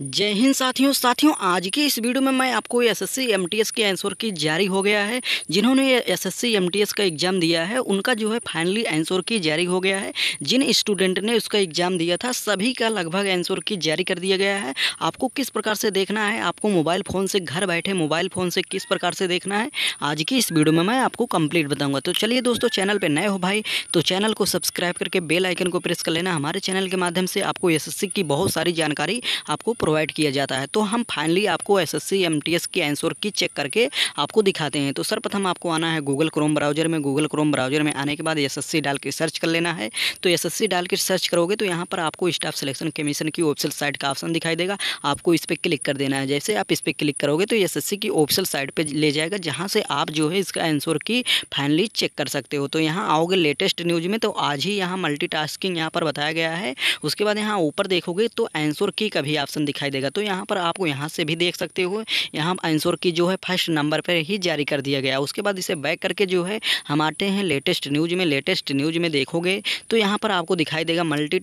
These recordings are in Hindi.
जय हिंद साथियों साथियों आज की इस वीडियो में मैं आपको एसएससी एमटीएस के आंसर की जारी हो गया है जिन्होंने एसएससी एमटीएस का एग्ज़ाम दिया है उनका जो है फाइनली आंसर की जारी हो गया है जिन स्टूडेंट ने उसका एग्ज़ाम दिया था सभी का लगभग आंसर की जारी कर दिया गया है आपको किस प्रकार से देखना है आपको मोबाइल फ़ोन से घर बैठे मोबाइल फ़ोन से किस प्रकार से देखना है आज की इस वीडियो में मैं आपको कंप्लीट बताऊँगा तो चलिए दोस्तों चैनल पर नए हो भाई तो चैनल को सब्सक्राइब करके बेल आइकन को प्रेस कर लेना हमारे चैनल के माध्यम से आपको एस की बहुत सारी जानकारी आपको प्रोवाइड किया जाता है तो हम फाइनली आपको S S C M T answer key check करके आपको दिखाते हैं तो सर्वप्रथम आपको आना है गूगल क्रोम ब्राउजर में गूगल क्रोम ब्राउजर में आने के बाद एस एस सी डाल के सर्च कर लेना है तो एस एस सी डाल के सर्च करोगे तो यहाँ पर आपको स्टाफ सिलेक्शन कमीशन की ऑफिसल साइट का ऑप्शन दिखाई देगा आपको इस पर क्लिक कर देना है जैसे आप इस पर क्लिक करोगे तो एस सी की ऑफिसल साइट पर ले जाएगा जहाँ से आप जो है इसका आंसर की फाइनली चेक कर सकते हो तो यहाँ आओगे लेटेस्ट न्यूज़ में तो आज ही यहाँ मल्टी टास्किंग यहाँ पर बताया गया है उसके बाद यहाँ ऊपर देखोगे तो आंसर की कभी ऑप्शन दिखाई देगा तो यहाँ पर आपको यहाँ से भी देख सकते हो यहाँ आंसर की जो है फर्स्ट नंबर पर ही जारी कर दिया गया उसके बाद इसे बैक करके जो है हम आते हैं लेटेस्ट न्यूज़ में लेटेस्ट न्यूज़ में देखोगे तो यहाँ पर आपको दिखाई देगा multi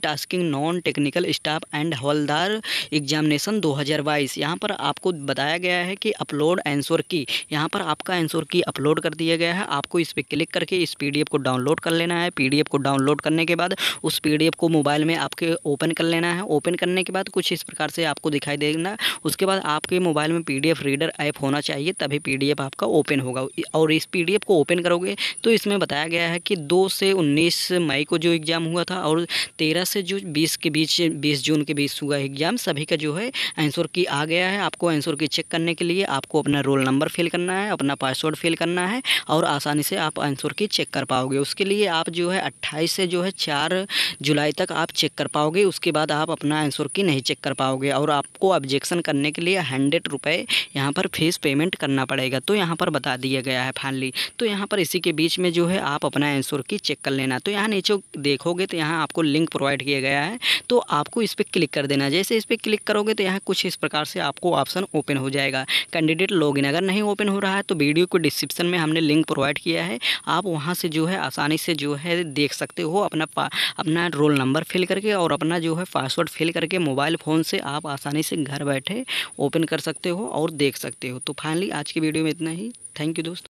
non technical staff and हवलदार एग्जामिनेशन दो हज़ार बाईस यहाँ पर आपको बताया गया है कि अपलोड आंसर की यहाँ पर आपका आंसर की अपलोड कर दिया गया है आपको इस पर क्लिक करके इस एफ़ को डाउनलोड कर लेना है एफ को डाउनलोड करने के बाद उस एफ़ को मोबाइल में आपके ओपन कर लेना है ओपन करने के बाद कुछ इस प्रकार से आप आपको दिखाई देना उसके बाद आपके मोबाइल में पी रीडर ऐप होना चाहिए तभी पी आपका ओपन होगा और इस पी को ओपन करोगे तो इसमें बताया गया है कि दो से उन्नीस मई को जो एग्ज़ाम हुआ था और तेरह से जो बीस के बीच बीस जून के बीच हुआ एग्ज़ाम सभी का जो है आंसर की आ गया है आपको आंसर की चेक करने के लिए आपको अपना रोल नंबर फिल करना है अपना पासवर्ड फिल करना है और आसानी से आप आंसर की चेक कर पाओगे उसके लिए आप जो है अट्ठाईस से जो है चार जुलाई तक आप चेक कर पाओगे उसके बाद आप अपना आंसर की नहीं चेक कर पाओगे और आपको ऑब्जेक्शन करने के लिए हंड्रेड रुपये यहाँ पर फीस पेमेंट करना पड़ेगा तो यहाँ पर बता दिया गया है फाइनली तो यहाँ पर इसी के बीच में जो है आप अपना एंसोर की चेक कर लेना तो यहाँ नीचे देखोगे तो यहाँ आपको लिंक प्रोवाइड किया गया है तो आपको इस पर क्लिक कर देना जैसे इस पर क्लिक करोगे तो यहाँ कुछ इस प्रकार से आपको ऑप्शन ओपन हो जाएगा कैंडिडेट लॉग अगर नहीं ओपन हो रहा है तो वीडियो को डिस्क्रिप्शन में हमने लिंक प्रोवाइड किया है आप वहाँ से जो है आसानी से जो है देख सकते हो अपना अपना रोल नंबर फिल करके और अपना जो है पासवर्ड फिल करके मोबाइल फ़ोन से आप आसानी से घर बैठे ओपन कर सकते हो और देख सकते हो तो फाइनली आज की वीडियो में इतना ही थैंक यू दोस्तों